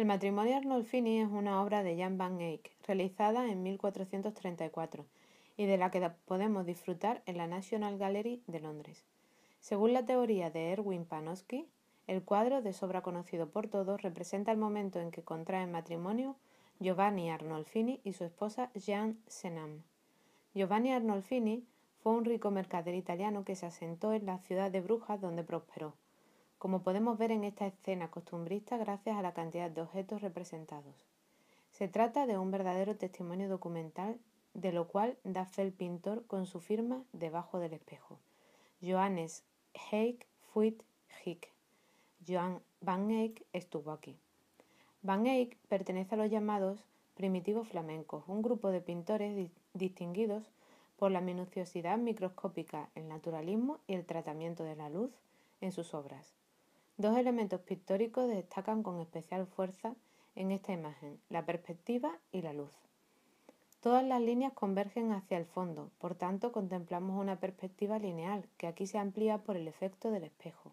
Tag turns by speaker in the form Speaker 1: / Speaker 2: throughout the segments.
Speaker 1: El matrimonio Arnolfini es una obra de Jan van Eyck, realizada en 1434 y de la que podemos disfrutar en la National Gallery de Londres. Según la teoría de Erwin Panofsky, el cuadro, de sobra conocido por todos, representa el momento en que contraen matrimonio Giovanni Arnolfini y su esposa Jeanne Senam. Giovanni Arnolfini fue un rico mercader italiano que se asentó en la ciudad de Brujas donde prosperó como podemos ver en esta escena costumbrista gracias a la cantidad de objetos representados. Se trata de un verdadero testimonio documental de lo cual da fe el pintor con su firma debajo del espejo. Johannes Heik Fuit Hick. Johann Van Eyck estuvo aquí. Van Eyck pertenece a los llamados primitivos flamencos, un grupo de pintores distinguidos por la minuciosidad microscópica, el naturalismo y el tratamiento de la luz en sus obras. Dos elementos pictóricos destacan con especial fuerza en esta imagen, la perspectiva y la luz. Todas las líneas convergen hacia el fondo, por tanto contemplamos una perspectiva lineal que aquí se amplía por el efecto del espejo.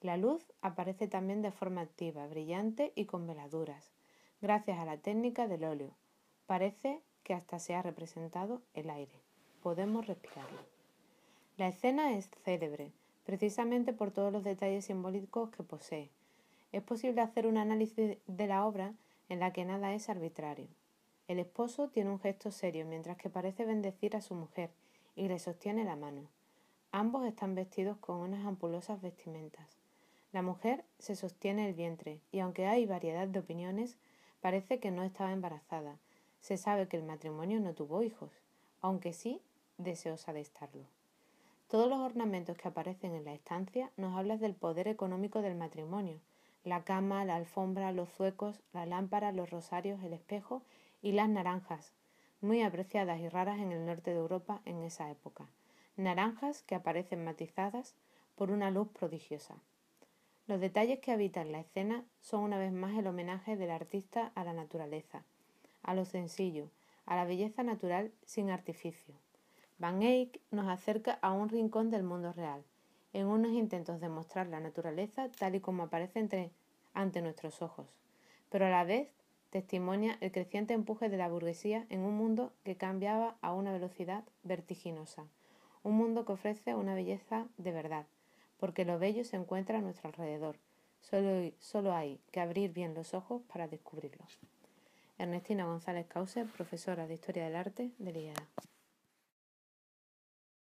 Speaker 1: La luz aparece también de forma activa, brillante y con veladuras, gracias a la técnica del óleo. Parece que hasta se ha representado el aire. Podemos respirarlo. La escena es célebre, precisamente por todos los detalles simbólicos que posee. Es posible hacer un análisis de la obra en la que nada es arbitrario. El esposo tiene un gesto serio mientras que parece bendecir a su mujer y le sostiene la mano. Ambos están vestidos con unas ampulosas vestimentas. La mujer se sostiene el vientre y aunque hay variedad de opiniones, parece que no estaba embarazada. Se sabe que el matrimonio no tuvo hijos, aunque sí deseosa de estarlo. Todos los ornamentos que aparecen en la estancia nos hablan del poder económico del matrimonio. La cama, la alfombra, los zuecos, la lámpara, los rosarios, el espejo y las naranjas, muy apreciadas y raras en el norte de Europa en esa época. Naranjas que aparecen matizadas por una luz prodigiosa. Los detalles que habitan la escena son una vez más el homenaje del artista a la naturaleza, a lo sencillo, a la belleza natural sin artificio. Van Eyck nos acerca a un rincón del mundo real, en unos intentos de mostrar la naturaleza tal y como aparece ante nuestros ojos, pero a la vez testimonia el creciente empuje de la burguesía en un mundo que cambiaba a una velocidad vertiginosa, un mundo que ofrece una belleza de verdad, porque lo bello se encuentra a nuestro alrededor, solo, hay que abrir bien los ojos para descubrirlo. Ernestina González Causer, profesora de Historia del Arte de la